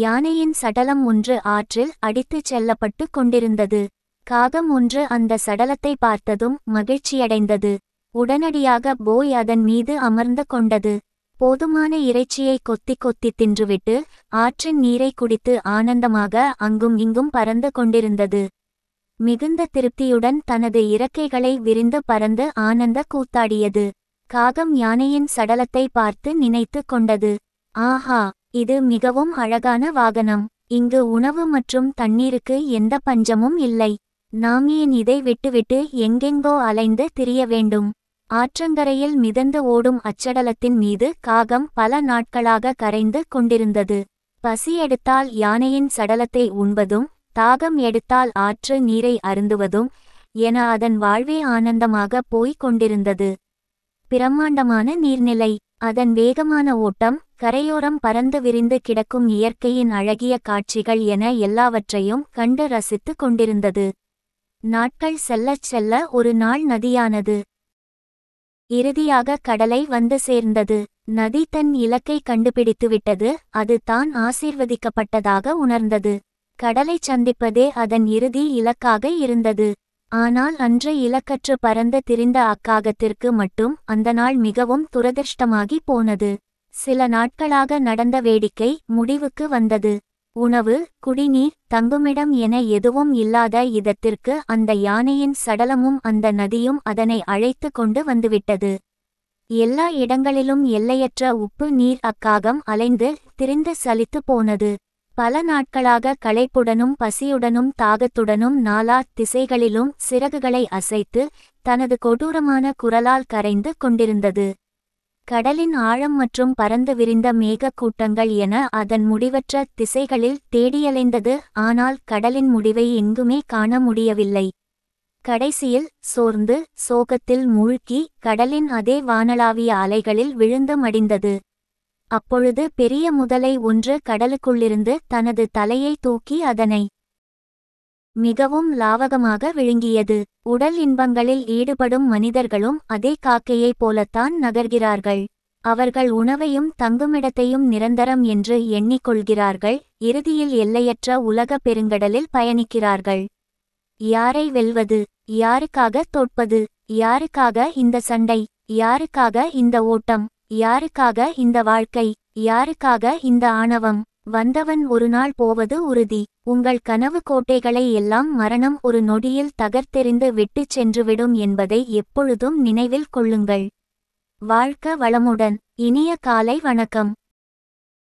யானையின் சடலம் ஒன்று ஆற்றில் அடித்துச் செல்லப்பட்டு கொண்டிருந்தது காகம் ஒன்று அந்த சடலத்தை பார்த்ததும் மகிழ்ச்சியடைந்தது உடனடியாக போய் அதன் மீது அமர்ந்து கொண்டது போதுமான இறைச்சியை கொத்தி கொத்தி தின்றுவிட்டு ஆற்றின் நீரை குடித்து ஆனந்தமாக அங்கும் இங்கும் பறந்து கொண்டிருந்தது மிகுந்த திருப்தியுடன் தனது இறக்கைகளை விரிந்து பறந்து ஆனந்த கூத்தாடியது காகம் யானையின் சடலத்தை பார்த்து நினைத்து கொண்டது ஆஹா இது மிகவும் அழகான வாகனம் இங்கு உணவு மற்றும் தண்ணீருக்கு எந்த பஞ்சமும் இல்லை நாம் ஏன் இதை விட்டுவிட்டு எங்கெங்கோ அலைந்து திரிய வேண்டும் ஆற்றங்கரையில் மிதந்து ஓடும் அச்சடலத்தின் மீது காகம் பல நாட்களாக கரைந்து கொண்டிருந்தது பசி எடுத்தால் யானையின் சடலத்தை உண்பதும் தாகம் எடுத்தால் ஆற்று நீரை அருந்துவதும் என அதன் வாழ்வே ஆனந்தமாக போய்க் கொண்டிருந்தது பிரம்மாண்டமான நீர்நிலை அதன் வேகமான ஓட்டம் கரையோரம் பறந்து விரிந்து கிடக்கும் இயற்கையின் அழகிய காட்சிகள் என எல்லாவற்றையும் கண்டு ரசித்து கொண்டிருந்தது நாட்கள் செல்லச் செல்ல ஒரு நாள் நதியானது இறுதியாக கடலை வந்து சேர்ந்தது நதி தன் இலக்கை கண்டுபிடித்துவிட்டது அது தான் ஆசீர்வதிக்கப்பட்டதாக உணர்ந்தது கடலை சந்திப்பதே அதன் இறுதி இலக்காக இருந்தது ஆனால் அன்று இலக்கற்று பறந்த திரிந்த அக்காகத்திற்கு மட்டும் அந்த நாள் மிகவும் துரதிருஷ்டமாகி போனது சில நாட்களாக நடந்த வேடிக்கை முடிவுக்கு வந்தது உணவு குடிநீர் தங்குமிடம் என எதுவும் இல்லாத இதத்திற்கு அந்த யானையின் சடலமும் அந்த நதியும் அதனை அழைத்து கொண்டு வந்துவிட்டது எல்லா இடங்களிலும் எல்லையற்ற உப்பு நீர் அக்காகம் அலைந்து திரிந்து சலித்து போனது பல நாட்களாக களைப்புடனும் பசியுடனும் தாகத்துடனும் நாலா திசைகளிலும் சிறகுகளை அசைத்து தனது கொடூரமான குரலால் கரைந்து கொண்டிருந்தது கடலின் ஆழம் மற்றும் பறந்து விரிந்த மேக கூட்டங்கள் என அதன் முடிவற்ற திசைகளில் தேடியலைந்தது ஆனால் கடலின் முடிவை எங்குமே காண முடியவில்லை கடைசியில் சோர்ந்து சோகத்தில் மூழ்கி கடலின் அதே வானளாவிய அலைகளில் விழுந்து மடிந்தது அப்பொழுது பெரிய முதலை ஒன்று கடலுக்குள்ளிருந்து தனது தலையை தூக்கி அதனை மிகவும் லாவகமாக விழுங்கியது உடல் இன்பங்களில் ஈடுபடும் மனிதர்களும் அதே காக்கையைப் போலத்தான் நகர்கிறார்கள் அவர்கள் உணவையும் தங்குமிடத்தையும் நிரந்தரம் என்று எண்ணிக்கொள்கிறார்கள் இறுதியில் எல்லையற்ற உலக பெருங்கடலில் பயணிக்கிறார்கள் யாரை வெல்வது யாருக்காக தோற்பது யாருக்காக இந்த சண்டை யாருக்காக இந்த ஓட்டம் யாருக்காக இந்த வாழ்க்கை யாருக்காக இந்த ஆணவம் வந்தவன் ஒரு நாள் போவது உறுதி உங்கள் கனவு கோட்டைகளை எல்லாம் மரணம் ஒரு நொடியில் தகர்த்தெறிந்து விட்டுச் சென்றுவிடும் என்பதை எப்பொழுதும் நினைவில் கொள்ளுங்கள் வாழ்க்க வளமுடன் இனிய காலை வணக்கம்